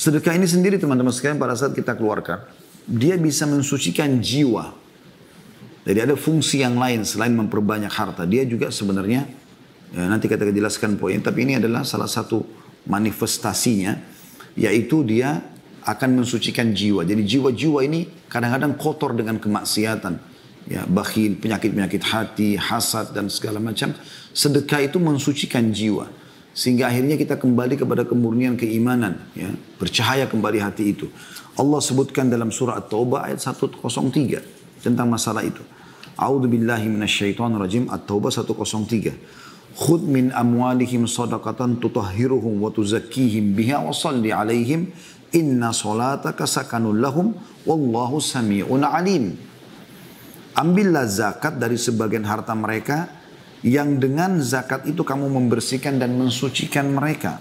Sedekah ini sendiri teman-teman sekalian pada saat kita keluarkan, dia bisa mensucikan jiwa. Jadi ada fungsi yang lain selain memperbanyak harta. Dia juga sebenarnya, ya nanti kita akan jelaskan poin, tapi ini adalah salah satu manifestasinya, yaitu dia akan mensucikan jiwa. Jadi jiwa-jiwa ini kadang-kadang kotor dengan kemaksiatan. Ya, bakhil, penyakit-penyakit hati, hasad, dan segala macam. Sedekah itu mensucikan jiwa sehingga akhirnya kita kembali kepada kemurnian keimanan ya bercahaya kembali hati itu Allah sebutkan dalam surah At-Taubah ayat 103 tentang masalah itu A'udzu billahi minasyaitonir rajim At-Taubah 103 Khudh min amwalihim sodakatan tutahhiruhum wa tuzakkihim biha wa salli alaihim inna salataka sakanul lahum wallahu samiun alim Ambillah zakat dari sebagian harta mereka yang dengan zakat itu kamu membersihkan dan mensucikan mereka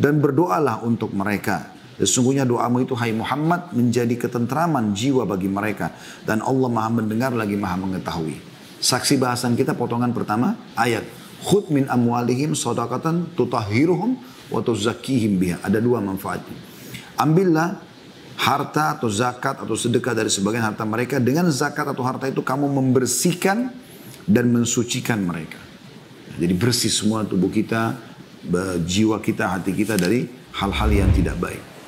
dan berdoalah untuk mereka sesungguhnya doamu itu hai Muhammad menjadi ketentraman jiwa bagi mereka dan Allah Maha mendengar lagi Maha mengetahui saksi bahasan kita potongan pertama ayat khud min amwalihim sadaqatan tutahhiruhum wa tuzakkihim biha ada dua manfaatnya ambillah harta atau zakat atau sedekah dari sebagian harta mereka dengan zakat atau harta itu kamu membersihkan dan mensucikan mereka. Jadi bersih semua tubuh kita, jiwa kita, hati kita dari hal-hal yang tidak baik.